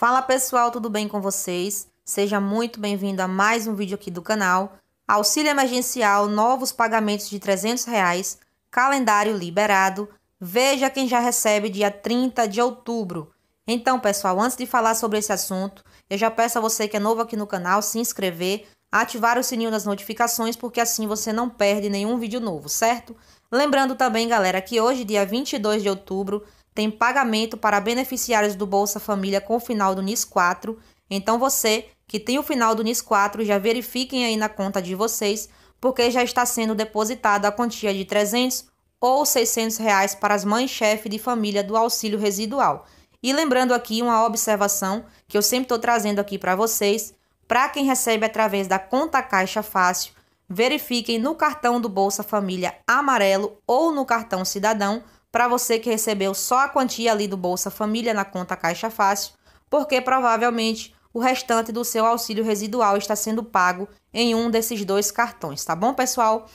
Fala pessoal, tudo bem com vocês? Seja muito bem-vindo a mais um vídeo aqui do canal. Auxílio emergencial, novos pagamentos de 300, reais, calendário liberado. Veja quem já recebe dia 30 de outubro. Então, pessoal, antes de falar sobre esse assunto, eu já peço a você que é novo aqui no canal se inscrever, ativar o sininho das notificações, porque assim você não perde nenhum vídeo novo, certo? Lembrando também, galera, que hoje, dia 22 de outubro, tem pagamento para beneficiários do Bolsa Família com o final do NIS 4. Então você que tem o final do NIS 4, já verifiquem aí na conta de vocês, porque já está sendo depositada a quantia de 300 ou 600 reais para as mães chefe de família do auxílio residual. E lembrando aqui uma observação que eu sempre estou trazendo aqui para vocês, para quem recebe através da conta Caixa Fácil, verifiquem no cartão do Bolsa Família amarelo ou no cartão Cidadão para você que recebeu só a quantia ali do Bolsa Família na conta Caixa Fácil, porque provavelmente o restante do seu auxílio residual está sendo pago em um desses dois cartões, tá bom, pessoal?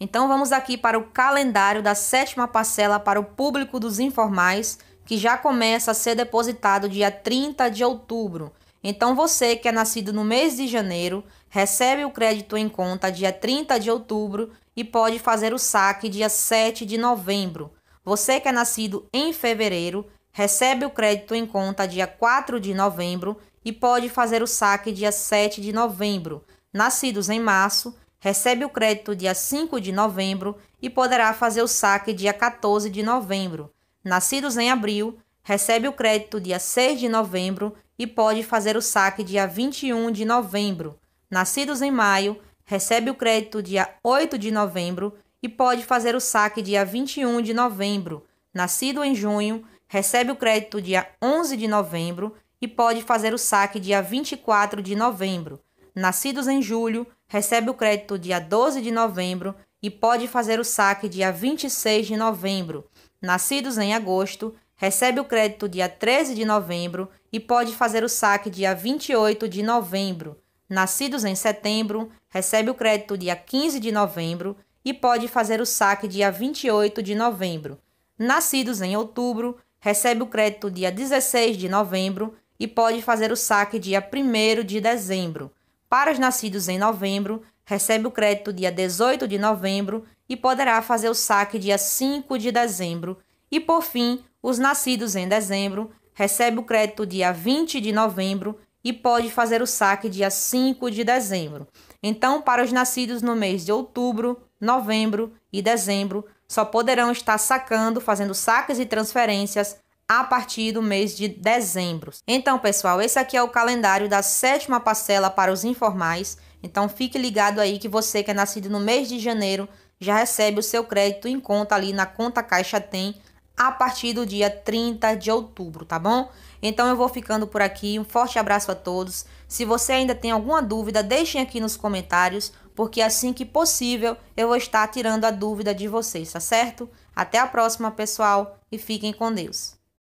Então vamos aqui para o calendário da sétima parcela para o público dos informais, que já começa a ser depositado dia 30 de outubro. Então você que é nascido no mês de janeiro, recebe o crédito em conta dia 30 de outubro e pode fazer o saque dia 7 de novembro. Você que é nascido em fevereiro, recebe o crédito em conta dia 4 de novembro e pode fazer o saque dia 7 de novembro. Nascidos em março, recebe o crédito dia 5 de novembro e poderá fazer o saque dia 14 de novembro. Nascidos em abril, recebe o crédito dia 6 de novembro e pode fazer o saque dia 21 de novembro. Nascidos em maio, recebe o crédito dia 8 de novembro e pode fazer o saque dia 21 de novembro. Nascido em junho, recebe o crédito dia 11 de novembro e pode fazer o saque dia 24 de novembro. Nascidos em julho, recebe o crédito dia 12 de novembro e pode fazer o saque dia 26 de novembro. Nascidos em agosto, recebe o crédito dia 13 de novembro e pode fazer o saque dia 28 de novembro. Nascidos em setembro, recebe o crédito dia 15 de novembro e pode fazer o saque dia 28 de novembro. Nascidos em outubro, recebe o crédito dia 16 de novembro e pode fazer o saque dia 1 de dezembro. Para os nascidos em novembro, recebe o crédito dia 18 de novembro e poderá fazer o saque dia 5 de dezembro. E por fim, os nascidos em dezembro recebe o crédito dia 20 de novembro e pode fazer o saque dia 5 de dezembro. Então, para os nascidos no mês de outubro, novembro e dezembro, só poderão estar sacando, fazendo saques e transferências a partir do mês de dezembro. Então, pessoal, esse aqui é o calendário da sétima parcela para os informais. Então, fique ligado aí que você que é nascido no mês de janeiro já recebe o seu crédito em conta ali na conta Caixa Tem a partir do dia 30 de outubro, tá bom? Então eu vou ficando por aqui. Um forte abraço a todos. Se você ainda tem alguma dúvida, deixem aqui nos comentários, porque assim que possível eu vou estar tirando a dúvida de vocês, tá certo? Até a próxima, pessoal, e fiquem com Deus.